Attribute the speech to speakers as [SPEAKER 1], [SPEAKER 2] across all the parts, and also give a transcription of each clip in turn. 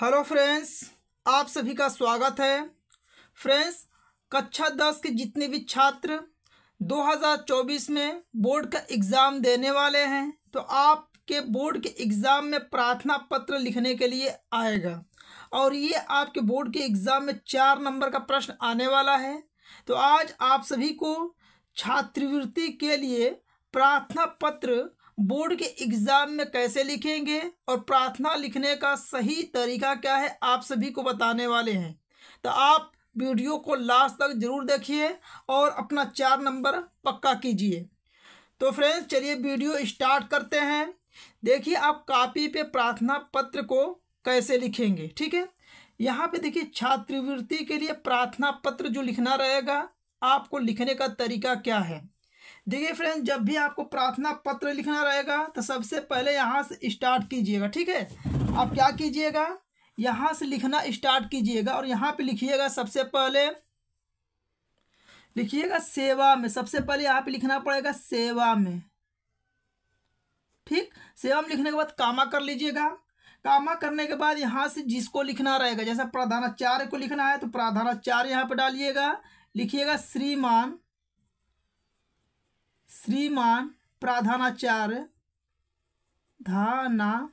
[SPEAKER 1] hello friends आप सभी का स्वागत है फ्रेंड्स कक्षा दस के जितने भी छात्र 2024 में बोर्ड का एग्ज़ाम देने वाले हैं तो आपके बोर्ड के एग्ज़ाम में प्रार्थना पत्र लिखने के लिए आएगा और ये आपके बोर्ड के एग्ज़ाम में चार नंबर का प्रश्न आने वाला है तो आज आप सभी को छात्रवृत्ति के लिए प्रार्थना पत्र बोर्ड के एग्ज़ाम में कैसे लिखेंगे और प्रार्थना लिखने का सही तरीका क्या है आप सभी को बताने वाले हैं तो आप वीडियो को लास्ट तक ज़रूर देखिए और अपना चार नंबर पक्का कीजिए तो फ्रेंड्स चलिए वीडियो स्टार्ट करते हैं देखिए आप कापी पे प्रार्थना पत्र को कैसे लिखेंगे ठीक है यहाँ पे देखिए छात्रवृत्ति के लिए प्रार्थना पत्र जो लिखना रहेगा आपको लिखने का तरीका क्या है देखिए फ्रेंड जब भी आपको प्रार्थना पत्र लिखना रहेगा तो सबसे पहले यहाँ से स्टार्ट कीजिएगा ठीक है आप क्या कीजिएगा यहाँ से लिखना स्टार्ट कीजिएगा और यहाँ पे लिखिएगा सबसे पहले लिखिएगा सेवा में सबसे पहले यहाँ पे लिखना पड़ेगा सेवा में ठीक सेवा में लिखने के बाद कामा कर लीजिएगा कामा करने के बाद यहाँ से जिसको लिखना रहेगा जैसा प्राधानाचार्य को लिखना है तो प्राधानाचार्य यहाँ पे डालिएगा लिखिएगा श्रीमान श्रीमान प्रधानाचार्य धानाचार्य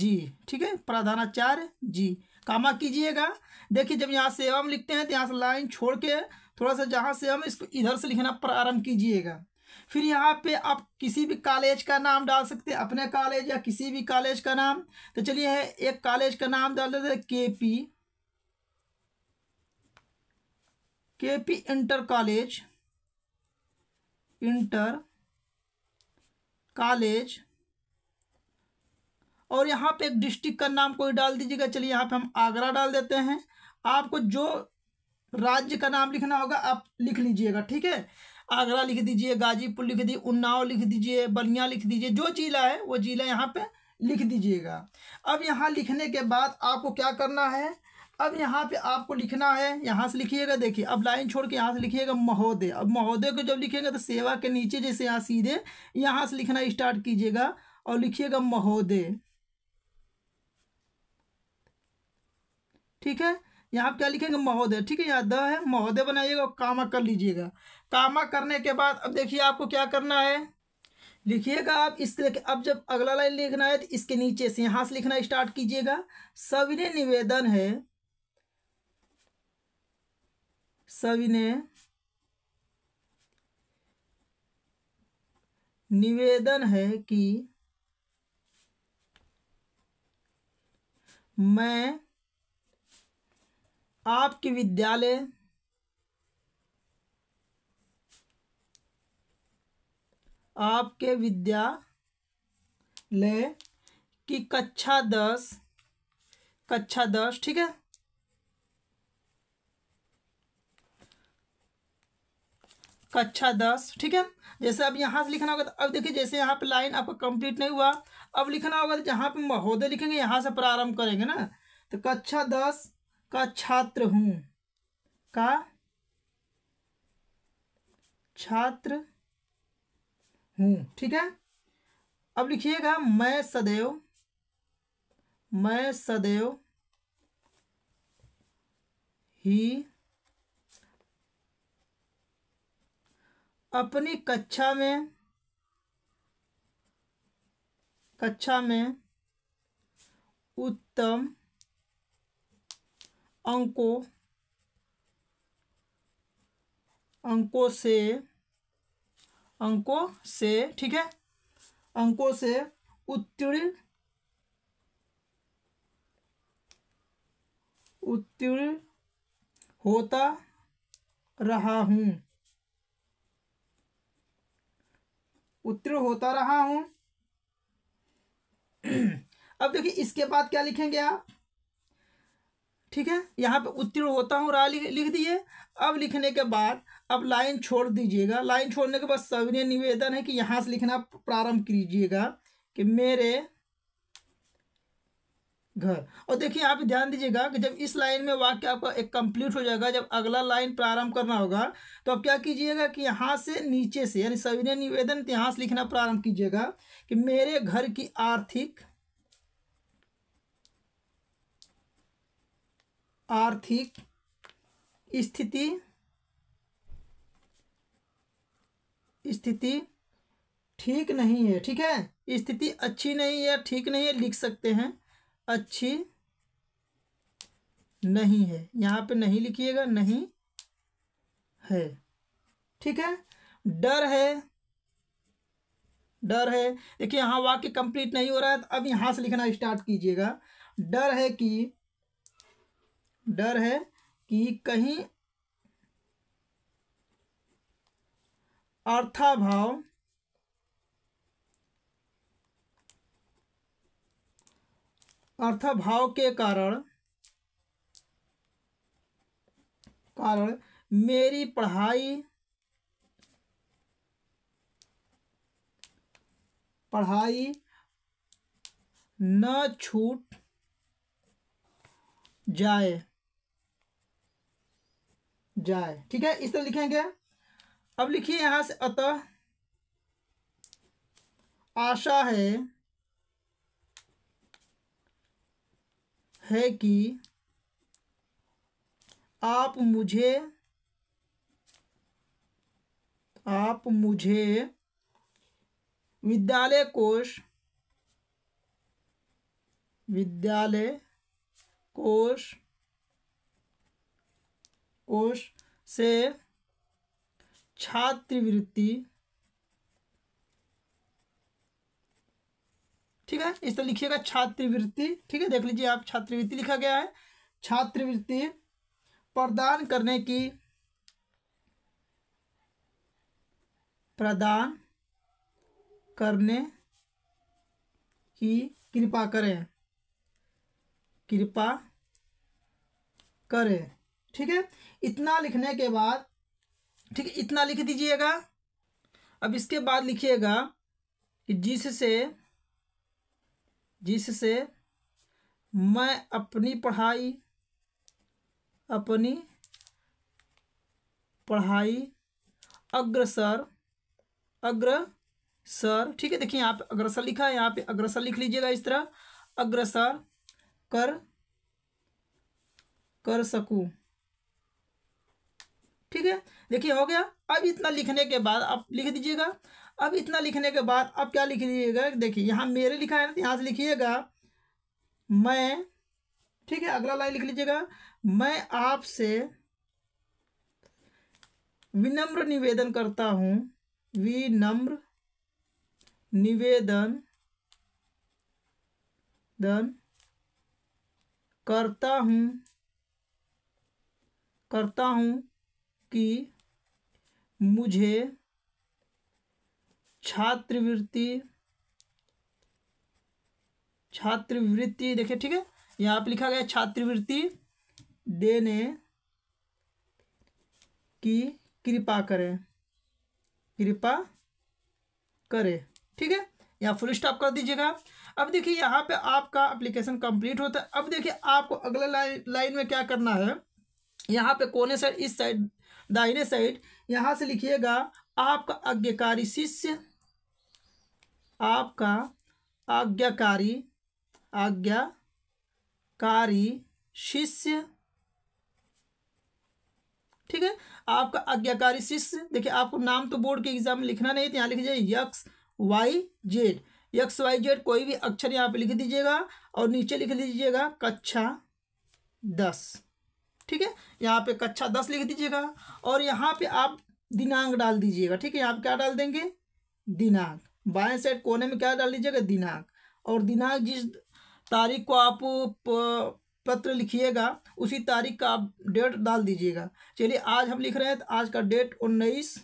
[SPEAKER 1] जी ठीक है प्रधानाचार्य जी कामा कीजिएगा देखिए जब यहाँ से हम लिखते हैं तो यहाँ से लाइन छोड़ के थोड़ा सा जहाँ से हम इसको इधर से लिखना प्रारंभ कीजिएगा फिर यहाँ पे आप किसी भी कॉलेज का नाम डाल सकते हैं अपने कॉलेज या किसी भी कॉलेज का नाम तो चलिए है एक कॉलेज का नाम डाल देते K P K P inter college inter college और यहाँ पे एक डिस्ट्रिक्ट का नाम कोई डाल दीजिएगा चलिए यहाँ पे हम आगरा डाल देते हैं आपको जो राज्य का नाम लिखना होगा आप लिख लीजिएगा ठीक है आगरा लिख दीजिए गाजीपुर लिख दीजिए उन्नाव लिख दीजिए बलिया लिख दीजिए जो जिला है वो जिला यहाँ पे लिख दीजिएगा अब यहाँ लिखने के बाद आपको क्या करना है अब यहाँ पे आपको लिखना है यहाँ से लिखिएगा देखिए अब लाइन छोड़ के यहाँ से लिखिएगा महोदय अब महोदय को जब लिखिएगा तो सेवा के नीचे जैसे यहाँ सीधे यहाँ से लिखना स्टार्ट कीजिएगा और लिखिएगा महोदय ठीक है यहाँ पे क्या लिखेंगे महोदय ठीक है यहाँ द है महोदय बनाइएगा और कामा कर लीजिएगा कामा करने के बाद अब देखिए आपको क्या करना है लिखिएगा आप इस तरह के अब जब अगला लाइन लिखना है तो इसके नीचे से यहाँ से लिखना स्टार्ट कीजिएगा सविनय निवेदन है सविनय निवेदन है कि मैं आपके विद्यालय आपके विद्यालय की कक्षा दस कक्षा दस ठीक है कक्षा दस ठीक है जैसे अब यहाँ से लिखना होगा तो अब देखिए जैसे यहाँ पे लाइन आपका कंप्लीट नहीं हुआ अब लिखना होगा तो जहाँ पे महोदय लिखेंगे यहाँ से प्रारंभ करेंगे ना तो कक्षा दस का छात्र हूँ का छात्र हूँ ठीक है अब लिखिएगा मैं सदैव मैं सदैव ही अपनी कक्षा में कक्षा में उत्तम अंकों अंकों से अंकों से ठीक है अंकों से उत्तीर्ण उत्तीर्ण होता रहा हूँ उत्तीर्ण होता रहा हूं अब देखिए इसके बाद क्या लिखेंगे आप ठीक है यहाँ पे उत्तीर्ण होता हूँ रहा लिख, लिख दिए अब लिखने के बाद अब लाइन छोड़ दीजिएगा लाइन छोड़ने के बाद सविनय निवेदन है कि यहाँ से लिखना प्रारंभ कीजिएगा कि मेरे घर और देखिए आप ध्यान दीजिएगा कि जब इस लाइन में वाक्य आपका एक कंप्लीट हो जाएगा जब अगला लाइन प्रारंभ करना होगा तो आप क्या कीजिएगा कि यहाँ से नीचे से यानी सविनय निवेदन तो यहाँ से लिखना प्रारंभ कीजिएगा कि मेरे घर की आर्थिक आर्थिक स्थिति स्थिति ठीक नहीं है ठीक है स्थिति अच्छी नहीं है ठीक नहीं है लिख सकते हैं अच्छी नहीं है यहाँ पे नहीं लिखिएगा नहीं है ठीक है डर है डर है देखिए यहाँ वाक्य कंप्लीट नहीं हो रहा है तो अब यहाँ से लिखना स्टार्ट कीजिएगा डर है कि डर है कि कहीं अर्थाभाव अर्थाभाव के कारण कारण मेरी पढ़ाई पढ़ाई न छूट जाए जाए ठीक है इस तरह लिखेंगे अब लिखिए यहां से अतः आशा है है कि आप मुझे आप मुझे विद्यालय कोष विद्यालय कोष कोष से छात्रवृत्ति ठीक है इस तरह लिखिएगा छात्रवृत्ति ठीक है देख लीजिए आप छात्रवृत्ति लिखा गया है छात्रवृत्ति प्रदान करने की प्रदान करने की कृपा करें कृपा करें ठीक है इतना लिखने के बाद ठीक है इतना लिख दीजिएगा अब इसके बाद लिखिएगा कि जिससे जिससे मैं अपनी पढ़ाई अपनी पढ़ाई अग्रसर अग्रसर ठीक है देखिए यहाँ पे अग्रसर लिखा है यहाँ पे अग्रसर लिख लीजिएगा इस तरह अग्रसर कर कर सकूं ठीक है देखिए हो गया अब इतना लिखने के बाद आप लिख दीजिएगा अब इतना लिखने के बाद अब क्या लिख लीजिएगा देखिए यहाँ मेरे लिखा है ना तो यहाँ से लिखिएगा मैं ठीक है अगला लाइन लिख लीजिएगा मैं आपसे विनम्र निवेदन करता हूँ विनम्र निवेदन दन करता हूँ करता हूँ कि मुझे छात्रवृत्ति छात्रवृत्ति देखिए ठीक है यहाँ पर लिखा गया छात्रवृत्ति देने की कृपा करें कृपा करें ठीक है यहाँ फुल स्टॉप कर दीजिएगा अब देखिए यहाँ पे आपका एप्लीकेशन कंप्लीट होता है अब देखिए आपको अगले लाइन लाइन में क्या करना है यहाँ पे कोने साइड इस साइड दाहिने साइड यहाँ से लिखिएगा आपका आज्ञाकारी शिष्य आपका आज्ञाकारी आज्ञाकारी शिष्य ठीक है आपका आज्ञाकारी शिष्य देखिए आपको नाम तो बोर्ड के एग्जाम में लिखना नहीं तो यहाँ लिख दीजिए X Y Z X Y Z कोई भी अक्षर यहाँ पे लिख दीजिएगा और नीचे लिख दीजिएगा कक्षा दस ठीक है यहाँ पे कक्षा दस लिख दीजिएगा और यहाँ पे आप दिनांक डाल दीजिएगा ठीक है यहाँ पे क्या डाल देंगे दिनांक बाएं साइड कोने में क्या डाल दीजिएगा दिनांक और दिनांक जिस तारीख को आप पत्र लिखिएगा उसी तारीख का आप डेट डाल दीजिएगा चलिए आज हम लिख रहे हैं तो आज का डेट उन्नीस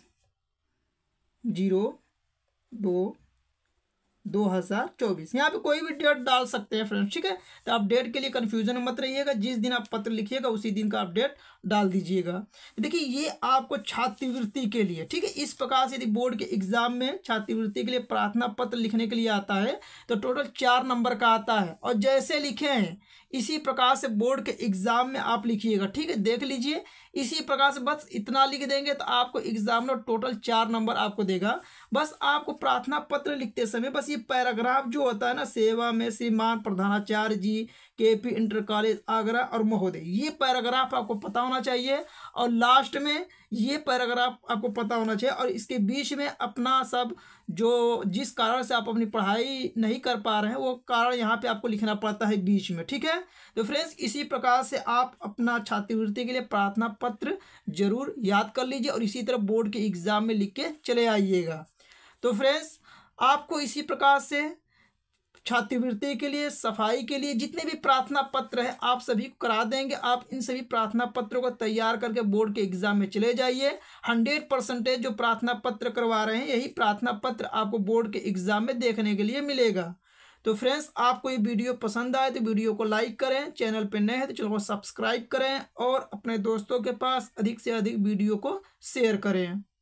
[SPEAKER 1] जीरो दो 2024 यहाँ पे कोई भी डेट डाल सकते हैं फ्रेंड्स ठीक है तो आप डेट के लिए कन्फ्यूजन मत रहिएगा जिस दिन आप पत्र लिखिएगा उसी दिन का आप डेट डाल दीजिएगा देखिए ये आपको छात्रवृत्ति के लिए ठीक है इस प्रकार से यदि बोर्ड के एग्जाम में छात्रवृत्ति के लिए प्रार्थना पत्र लिखने के लिए आता है तो टोटल चार नंबर का आता है और जैसे लिखे हैं इसी प्रकार से बोर्ड के एग्जाम में आप लिखिएगा ठीक है देख लीजिए इसी प्रकार से बस इतना लिख देंगे तो आपको एग्जाम में टोटल चार नंबर आपको देगा बस आपको प्रार्थना पत्र लिखते समय बस ये पैराग्राफ जो होता है ना सेवा में श्रीमान प्रधानाचार्य जी के पी इंटर कॉलेज आगरा और महोदय ये पैराग्राफ आपको पता होना चाहिए और लास्ट में ये पैराग्राफ आपको पता होना चाहिए और इसके बीच में अपना सब जो जिस कारण से आप अपनी पढ़ाई नहीं कर पा रहे हैं वो कारण यहाँ पे आपको लिखना पड़ता है बीच में ठीक है तो फ्रेंड्स इसी प्रकार से आप अपना छात्रवृत्ति के लिए प्रार्थना पत्र जरूर याद कर लीजिए और इसी तरह बोर्ड के एग्ज़ाम में लिख के चले आइएगा तो फ्रेंड्स आपको इसी प्रकार से छात्रवृत्ति के लिए सफाई के लिए जितने भी प्रार्थना पत्र हैं आप सभी को करा देंगे आप इन सभी प्रार्थना पत्रों को तैयार करके बोर्ड के एग्जाम में चले जाइए हंड्रेड परसेंटेज जो प्रार्थना पत्र करवा रहे हैं यही प्रार्थना पत्र आपको बोर्ड के एग्जाम में देखने के लिए मिलेगा तो फ्रेंड्स आपको ये वीडियो पसंद आए तो वीडियो को लाइक करें चैनल पर नए हैं तो चैनल को सब्सक्राइब करें और अपने दोस्तों के पास अधिक से अधिक वीडियो को शेयर करें